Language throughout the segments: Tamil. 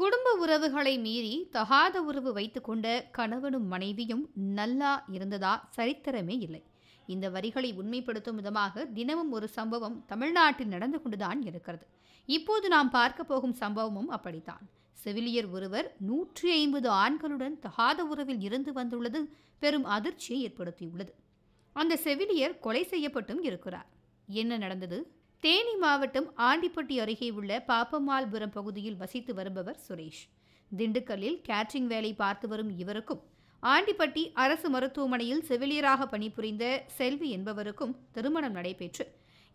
குடும்ப உறவுகளை மீறி தகாத உறவு வைத்துக்கொண்ட கணவனும் மனைவியும் நல்லா இருந்ததா சரித்திரமே இல்லை இந்த வரிகளை உண்மைப்படுத்தும் விதமாக தினமும் ஒரு சம்பவம் தமிழ்நாட்டில் நடந்து கொண்டுதான் இருக்கிறது இப்போது நாம் பார்க்க போகும் சம்பவமும் அப்படித்தான் செவிலியர் ஒருவர் நூற்றி ஐம்பது ஆண்களுடன் தகாத உறவில் இருந்து வந்துள்ளது பெரும் அதிர்ச்சியை ஏற்படுத்தியுள்ளது அந்த செவிலியர் கொலை செய்யப்பட்டும் இருக்கிறார் என்ன நடந்தது தேனி மாவட்டம் ஆண்டிப்பட்டி அருகே உள்ள பாப்பமால்புரம் பகுதியில் வசித்து வருபவர் சுரேஷ் திண்டுக்கல்லில் கேட்ரிங் வேலை பார்த்து வரும் இவருக்கும் ஆண்டிப்பட்டி அரசு மருத்துவமனையில் செவிலியராக பணிபுரிந்த செல்வி என்பவருக்கும் திருமணம் நடைபெற்று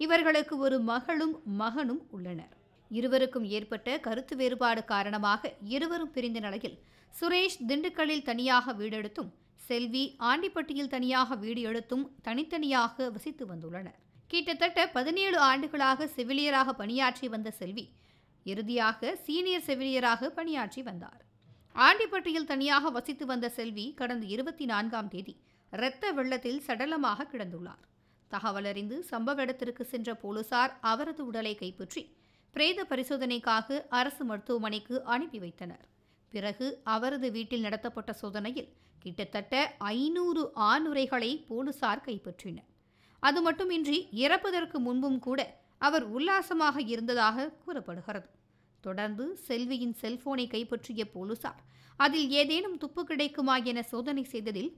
இவர்களுக்கு ஒரு மகளும் மகனும் உள்ளனர் இருவருக்கும் ஏற்பட்ட கருத்து வேறுபாடு காரணமாக இருவரும் பிரிந்த நிலையில் சுரேஷ் திண்டுக்கல்லில் தனியாக வீடெடுத்தும் செல்வி ஆண்டிப்பட்டியில் தனியாக வீடு எடுத்தும் தனித்தனியாக வசித்து வந்துள்ளனர் கிட்டத்தட்ட பதினேழு ஆண்டுகளாக செவிலியராக பணியாற்றி வந்த செல்வி இறுதியாக சீனியர் செவிலியராக பணியாற்றி வந்தார் ஆண்டிப்பட்டியில் தனியாக வசித்து வந்த செல்வி கடந்த இருபத்தி நான்காம் தேதி இரத்த வெள்ளத்தில் சடலமாக கிடந்துள்ளார் தகவலறிந்து சம்பவ இடத்திற்கு சென்ற போலீசார் அவரது உடலை கைப்பற்றி பிரேத பரிசோதனைக்காக அரசு மருத்துவமனைக்கு அனுப்பி வைத்தனர் பிறகு அவரது வீட்டில் நடத்தப்பட்ட சோதனையில் கிட்டத்தட்ட ஐநூறு ஆணுரைகளை போலீசார் கைப்பற்றினர் அது மட்டுமின்றி இறப்பதற்கு முன்பும் கூட அவர் உல்லாசமாக இருந்ததாக கூறப்படுகிறது தொடர்ந்து செல்வியின் செல்போனை கைப்பற்றிய போலீசார் அதில் ஏதேனும் துப்பு கிடைக்குமா என சோதனை செய்ததில்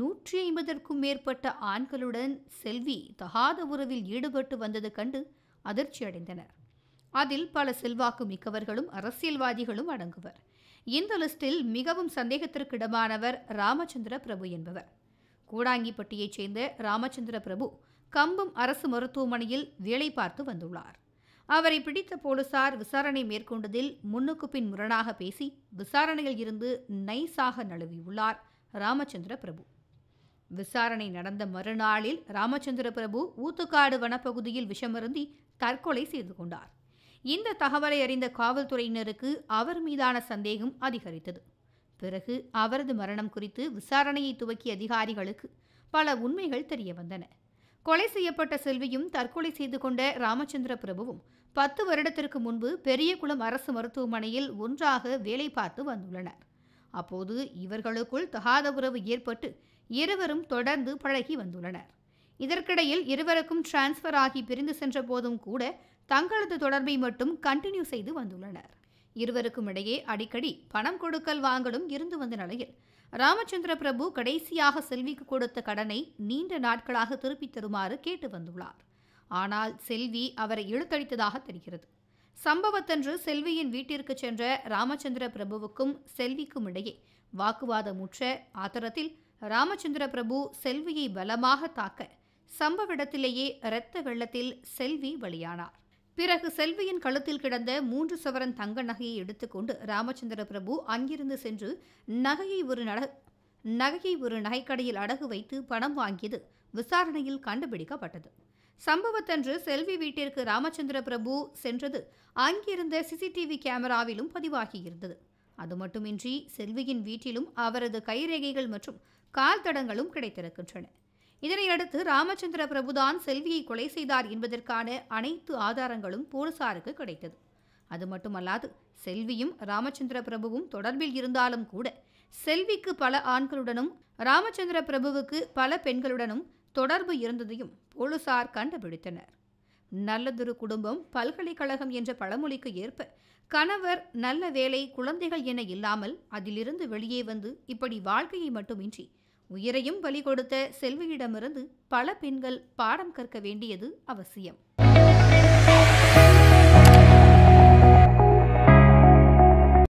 நூற்றி ஐம்பதற்கும் மேற்பட்ட ஆண்களுடன் செல்வி தகாத உறவில் ஈடுபட்டு வந்தது கண்டு அதிர்ச்சி அடைந்தனர் அதில் பல செல்வாக்கு மிக்கவர்களும் அரசியல்வாதிகளும் அடங்குவர் இந்த லிஸ்டில் மிகவும் சந்தேகத்திற்கிடமானவர் ராமச்சந்திர பிரபு என்பவர் கூடாங்கிப்பட்டியைச் சேர்ந்த ராமச்சந்திர பிரபு கம்பம் அரசு மருத்துவமனையில் வேலை பார்த்து வந்துள்ளார் அவரை பிடித்த போலீசார் விசாரணை மேற்கொண்டதில் முன்னுக்கு பின் முரணாக பேசி விசாரணையில் இருந்து நைஸாக நழுவியுள்ளார் ராமச்சந்திர பிரபு விசாரணை நடந்த மறுநாளில் ராமச்சந்திர பிரபு ஊத்துக்காடு வனப்பகுதியில் விஷமருந்தி தற்கொலை செய்து கொண்டார் இந்த தகவலை அறிந்த காவல்துறையினருக்கு அவர் மீதான சந்தேகம் அதிகரித்தது பிறகு அவரது மரணம் குறித்து விசாரணையை துவக்கிய அதிகாரிகளுக்கு பல உண்மைகள் தெரிய வந்தன கொலை செய்யப்பட்ட செல்வியும் தற்கொலை செய்து கொண்ட ராமச்சந்திர பிரபுவும் பத்து வருடத்திற்கு முன்பு பெரியகுளம் அரசு மருத்துவமனையில் ஒன்றாக வேலை பார்த்து வந்துள்ளனர் அப்போது இவர்களுக்குள் தகாத உறவு ஏற்பட்டு இருவரும் தொடர்ந்து பழகி வந்துள்ளனர் இதற்கிடையில் இருவருக்கும் டிரான்ஸ்ஃபர் ஆகி பிரிந்து சென்ற போதும் கூட தங்களது தொடர்பை மட்டும் கண்டினியூ செய்து வந்துள்ளனர் இருவருக்கும் இடையே அடிக்கடி பணம் கொடுக்கல் வாங்கலும் இருந்து வந்த நிலையில் ராமச்சந்திர பிரபு கடைசியாக செல்விக்கு கொடுத்த கடனை நீண்ட நாட்களாக திருப்பித் தருமாறு கேட்டு வந்துள்ளார் ஆனால் செல்வி அவரை இழுத்தடித்ததாக தெரிகிறது சம்பவத்தன்று செல்வியின் வீட்டிற்கு சென்ற ராமச்சந்திர பிரபுவுக்கும் செல்விக்கும் இடையே வாக்குவாதமுற்ற ஆத்திரத்தில் ராமச்சந்திர பிரபு செல்வியை பலமாக தாக்க சம்பவ இடத்திலேயே இரத்த வெள்ளத்தில் செல்வி வெளியானார் பிறகு செல்வியின் கழுத்தில் கிடந்த மூன்று சவரன் தங்க நகையை எடுத்துக்கொண்டு ராமச்சந்திர பிரபு அங்கிருந்து சென்று நகையை ஒரு நகையை ஒரு நகைக்கடையில் அடகு வைத்து பணம் வாங்கியது விசாரணையில் கண்டுபிடிக்கப்பட்டது சம்பவத்தன்று செல்வி வீட்டிற்கு ராமச்சந்திர பிரபு சென்றது அங்கிருந்த சிசிடிவி கேமராவிலும் பதிவாகியிருந்தது அது மட்டுமின்றி செல்வியின் வீட்டிலும் அவரது கைரேகைகள் மற்றும் கால் தடங்களும் கிடைத்திருக்கின்றன இதனையடுத்து ராமச்சந்திர பிரபுதான் செல்வியை கொலை செய்தார் என்பதற்கான அனைத்து ஆதாரங்களும் போலீசாருக்கு கிடைத்தது அது மட்டுமல்லாது செல்வியும் ராமச்சந்திர பிரபுவும் தொடர்பில் இருந்தாலும் கூட செல்விக்கு பல ஆண்களுடனும் ராமச்சந்திர பிரபுவுக்கு பல பெண்களுடனும் தொடர்பு இருந்ததையும் போலீசார் கண்டுபிடித்தனர் நல்லதொரு குடும்பம் பல்கலைக்கழகம் என்ற பழமொழிக்கு ஏற்ப கணவர் நல்ல வேலை குழந்தைகள் என இல்லாமல் அதிலிருந்து வெளியே வந்து இப்படி வாழ்க்கையை மட்டுமின்றி உயிரையும் பலி கொடுத்த செல்வியிடமிருந்து பல பெண்கள் பாடம் கற்க வேண்டியது அவசியம்